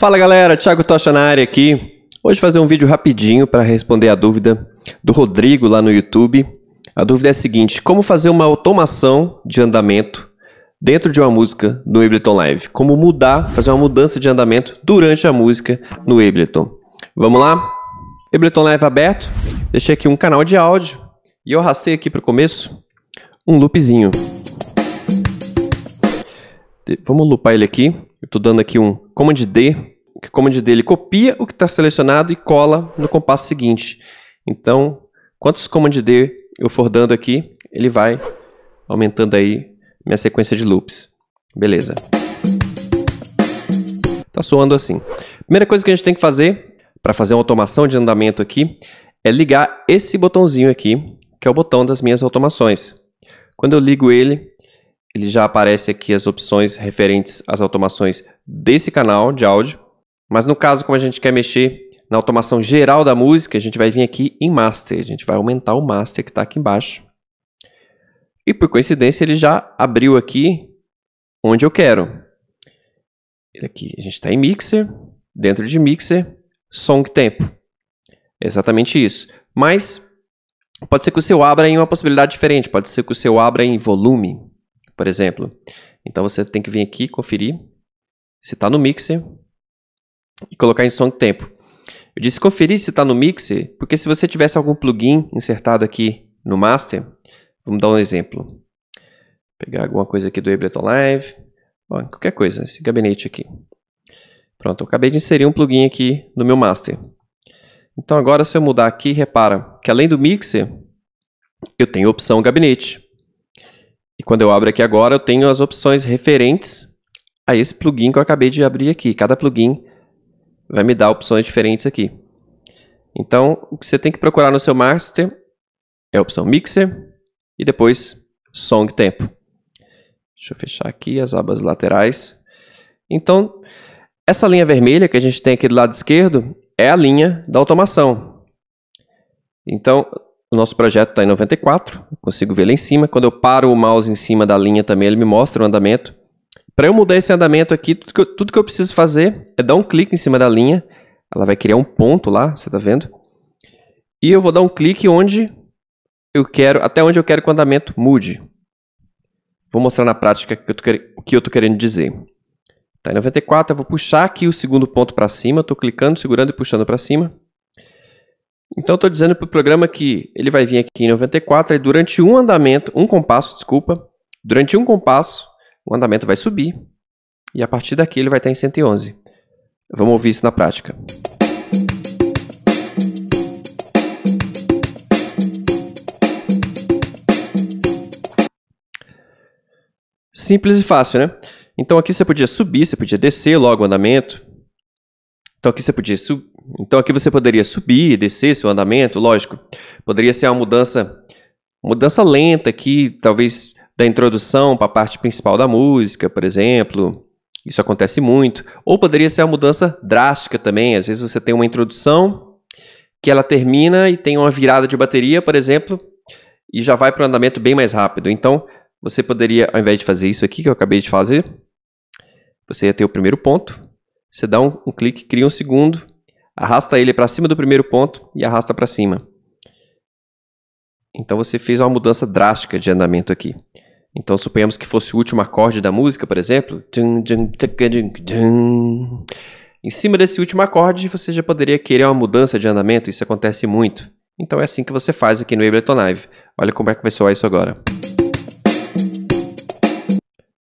Fala galera, Thiago Tocha na área aqui. Hoje fazer um vídeo rapidinho para responder a dúvida do Rodrigo lá no YouTube. A dúvida é a seguinte: como fazer uma automação de andamento dentro de uma música no Ableton Live? Como mudar, fazer uma mudança de andamento durante a música no Ableton? Vamos lá? Ableton Live aberto. Deixei aqui um canal de áudio e eu arrastei aqui para o começo um loopzinho. Vamos loopar ele aqui. estou dando aqui um Command D o command dele copia o que está selecionado e cola no compasso seguinte. Então, quantos command D eu for dando aqui, ele vai aumentando aí minha sequência de loops. Beleza. Tá soando assim. Primeira coisa que a gente tem que fazer para fazer uma automação de andamento aqui é ligar esse botãozinho aqui, que é o botão das minhas automações. Quando eu ligo ele, ele já aparece aqui as opções referentes às automações desse canal de áudio mas no caso, como a gente quer mexer na automação geral da música, a gente vai vir aqui em Master. A gente vai aumentar o Master que está aqui embaixo. E por coincidência, ele já abriu aqui onde eu quero. aqui, a gente está em Mixer. Dentro de Mixer, Song Tempo. É exatamente isso. Mas pode ser que o seu abra em uma possibilidade diferente. Pode ser que o seu abra em volume, por exemplo. Então você tem que vir aqui conferir se está no Mixer e colocar em som do tempo. Eu disse conferir se está no mixer, porque se você tivesse algum plugin insertado aqui no master, vamos dar um exemplo. Vou pegar alguma coisa aqui do Ableton Live, Bom, qualquer coisa, esse gabinete aqui. Pronto, eu acabei de inserir um plugin aqui no meu master. Então agora se eu mudar aqui, repara que além do mixer, eu tenho a opção gabinete. E quando eu abro aqui agora, eu tenho as opções referentes a esse plugin que eu acabei de abrir aqui. Cada plugin vai me dar opções diferentes aqui. Então, o que você tem que procurar no seu master é a opção Mixer e depois Song Tempo. Deixa eu fechar aqui as abas laterais. Então, essa linha vermelha que a gente tem aqui do lado esquerdo é a linha da automação. Então, o nosso projeto está em 94, consigo ver lá em cima. Quando eu paro o mouse em cima da linha também, ele me mostra o andamento. Para eu mudar esse andamento aqui, tudo que, eu, tudo que eu preciso fazer é dar um clique em cima da linha. Ela vai criar um ponto lá, você está vendo? E eu vou dar um clique onde eu quero, até onde eu quero que o andamento mude. Vou mostrar na prática o que eu estou querendo dizer. Tá, em 94 eu vou puxar aqui o segundo ponto para cima, estou clicando, segurando e puxando para cima. Então estou dizendo para o programa que ele vai vir aqui em 94 e durante um andamento, um compasso, desculpa, durante um compasso, o andamento vai subir e a partir daqui ele vai estar em 111. Vamos ouvir isso na prática. Simples e fácil, né? Então aqui você podia subir, você podia descer logo o andamento. Então aqui você podia então aqui você poderia subir e descer seu andamento, lógico. Poderia ser uma mudança mudança lenta aqui, talvez da introdução para a parte principal da música, por exemplo. Isso acontece muito. Ou poderia ser uma mudança drástica também. Às vezes você tem uma introdução que ela termina e tem uma virada de bateria, por exemplo, e já vai para um andamento bem mais rápido. Então, você poderia, ao invés de fazer isso aqui que eu acabei de fazer, você ia ter o primeiro ponto, você dá um, um clique, cria um segundo, arrasta ele para cima do primeiro ponto e arrasta para cima. Então você fez uma mudança drástica de andamento aqui. Então, suponhamos que fosse o último acorde da música, por exemplo. Em cima desse último acorde, você já poderia querer uma mudança de andamento, isso acontece muito. Então é assim que você faz aqui no Ableton Live. Olha como é que vai soar isso agora.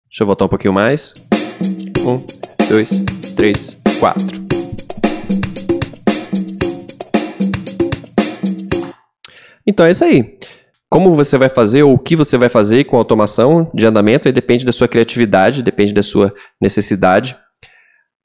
Deixa eu voltar um pouquinho mais. Um, dois, três, quatro. Então é isso aí como você vai fazer ou o que você vai fazer com a automação de andamento aí depende da sua criatividade, depende da sua necessidade.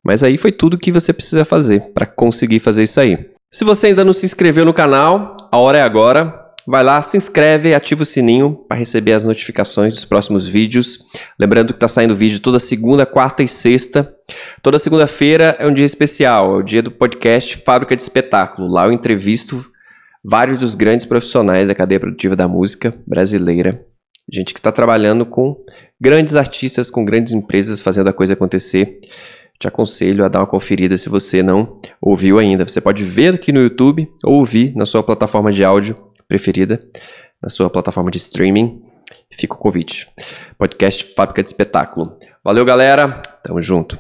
Mas aí foi tudo que você precisa fazer para conseguir fazer isso aí. Se você ainda não se inscreveu no canal, a hora é agora. Vai lá, se inscreve, ativa o sininho para receber as notificações dos próximos vídeos. Lembrando que está saindo vídeo toda segunda, quarta e sexta. Toda segunda-feira é um dia especial, é o dia do podcast Fábrica de Espetáculo. Lá eu entrevisto vários dos grandes profissionais da cadeia produtiva da música brasileira. Gente que está trabalhando com grandes artistas, com grandes empresas, fazendo a coisa acontecer. Te aconselho a dar uma conferida se você não ouviu ainda. Você pode ver aqui no YouTube ou ouvir na sua plataforma de áudio preferida, na sua plataforma de streaming. Fica o convite. Podcast Fábrica de Espetáculo. Valeu, galera. Tamo junto.